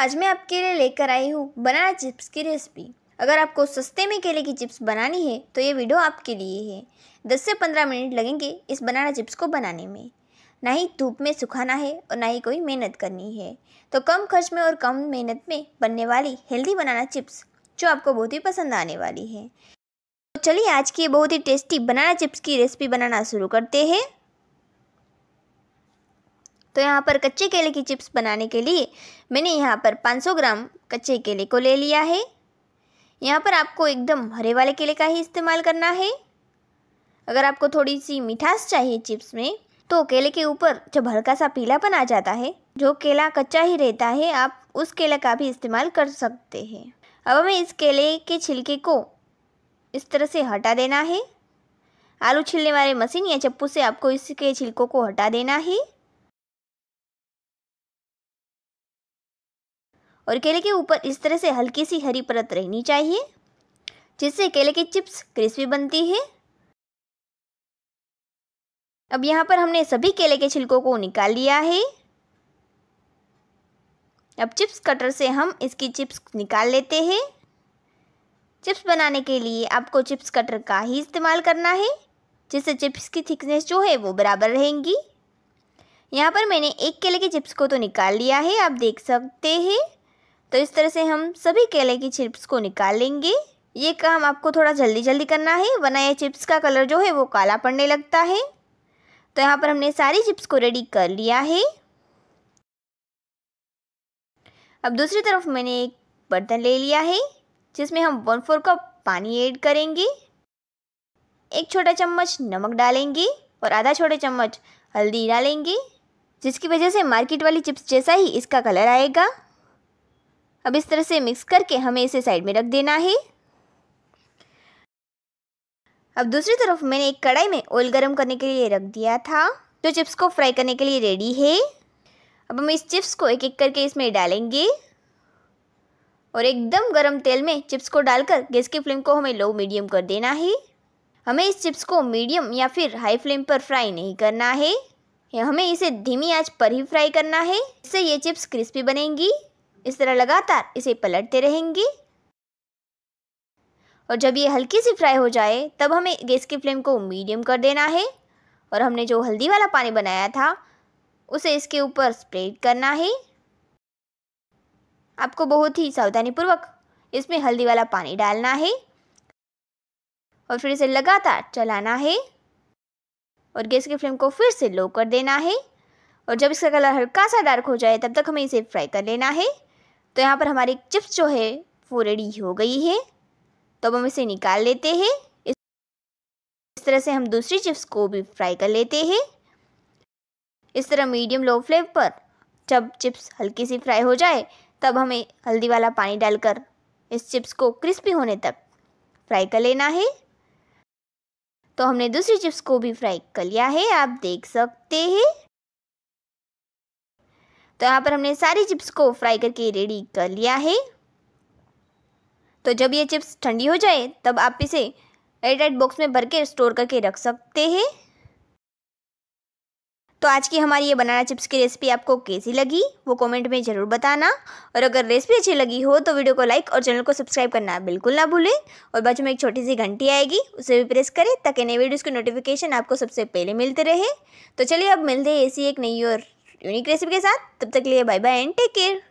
आज मैं आपके लिए लेकर आई हूँ बनाना चिप्स की रेसिपी अगर आपको सस्ते में केले की चिप्स बनानी है तो ये वीडियो आपके लिए है 10 से 15 मिनट लगेंगे इस बनाना चिप्स को बनाने में ना ही धूप में सुखाना है और ना ही कोई मेहनत करनी है तो कम खर्च में और कम मेहनत में बनने वाली हेल्दी बनाना चिप्स जो आपको बहुत ही पसंद आने वाली है तो चलिए आज की बहुत ही टेस्टी बनाना चिप्स की रेसिपी बनाना शुरू करते हैं तो यहाँ पर कच्चे केले की चिप्स बनाने के लिए मैंने यहाँ पर 500 ग्राम कच्चे केले को ले लिया है यहाँ पर आपको एकदम हरे वाले केले का ही इस्तेमाल करना है अगर आपको थोड़ी सी मिठास चाहिए चिप्स में तो केले के ऊपर जब हल्का सा पीलापन आ जाता है जो केला कच्चा ही रहता है आप उस केले का भी इस्तेमाल कर सकते हैं अब हमें इस केले के छिलके को इस तरह से हटा देना है आलू छिलने वाले मशीन या चप्पू से आपको इसके छिलकों को हटा देना है और केले के ऊपर इस तरह से हल्की सी हरी परत रहनी चाहिए जिससे केले की चिप्स क्रिस्पी बनती है अब यहाँ पर हमने सभी केले के छिलकों को निकाल लिया है अब चिप्स कटर से हम इसकी चिप्स निकाल लेते हैं चिप्स बनाने के लिए आपको चिप्स कटर का ही इस्तेमाल करना है जिससे चिप्स की थिकनेस जो है वो बराबर रहेंगी यहाँ पर मैंने एक केले के चिप्स को तो निकाल लिया है आप देख सकते हैं तो इस तरह से हम सभी केले की चिप्स को निकाल लेंगे ये काम आपको थोड़ा जल्दी जल्दी करना है वरना ये चिप्स का कलर जो है वो काला पड़ने लगता है तो यहाँ पर हमने सारी चिप्स को रेडी कर लिया है अब दूसरी तरफ मैंने एक बर्तन ले लिया है जिसमें हम वन फोर कप पानी ऐड करेंगे एक छोटा चम्मच नमक डालेंगे और आधा छोटे चम्मच हल्दी डालेंगे जिसकी वजह से मार्केट वाली चिप्स जैसा ही इसका कलर आएगा अब इस तरह से मिक्स करके हमें इसे साइड में रख देना है अब दूसरी तरफ मैंने एक कढ़ाई में ऑयल गर्म करने के लिए रख दिया था जो चिप्स को फ्राई करने के लिए रेडी है अब हम इस चिप्स को एक एक करके इसमें डालेंगे और एकदम गरम तेल में चिप्स को डालकर गैस की फ्लेम को हमें लो मीडियम कर देना है हमें इस चिप्स को मीडियम या फिर हाई फ्लेम पर फ्राई नहीं करना है हमें इसे धीमी आंच पर ही फ्राई करना है इससे ये चिप्स क्रिस्पी बनेंगी इस तरह लगातार इसे पलटते रहेंगे और जब ये हल्की सी फ्राई हो जाए तब हमें गैस की फ्लेम को मीडियम कर देना है और हमने जो हल्दी वाला पानी बनाया था उसे इसके ऊपर स्प्रेड करना है आपको बहुत ही सावधानीपूर्वक इसमें हल्दी वाला पानी डालना है और फिर इसे लगातार चलाना है और गैस की फ्लेम को फिर से लो कर देना है और जब इसका कलर हल्का सा डार्क हो जाए तब तक हमें इसे फ्राई कर लेना है तो यहाँ पर हमारी चिप्स जो है वो रेडी हो गई है तो अब हम इसे निकाल लेते हैं इस तरह से हम दूसरी चिप्स को भी फ्राई कर लेते हैं इस तरह मीडियम लो फ्लेम पर जब चिप्स हल्की सी फ्राई हो जाए तब हमें हल्दी वाला पानी डालकर इस चिप्स को क्रिस्पी होने तक फ्राई कर लेना है तो हमने दूसरी चिप्स को भी फ्राई कर लिया है आप देख सकते हैं तो यहाँ पर हमने सारी चिप्स को फ्राई करके रेडी कर लिया है तो जब ये चिप्स ठंडी हो जाए तब आप इसे एयरटाइट बॉक्स में भर के स्टोर करके रख सकते हैं तो आज की हमारी ये बनाना चिप्स की रेसिपी आपको कैसी लगी वो कमेंट में ज़रूर बताना और अगर रेसिपी अच्छी लगी हो तो वीडियो को लाइक और चैनल को सब्सक्राइब करना बिल्कुल ना भूलें और बाजू में एक छोटी सी घंटी आएगी उसे भी प्रेस करें ताकि नए वीडियोज़ की नोटिफिकेशन आपको सबसे पहले मिलते रहे तो चलिए अब मिलते हैं ऐसी एक नई और यूनिक रेसिपी के साथ तब तक लिए bye bye and take care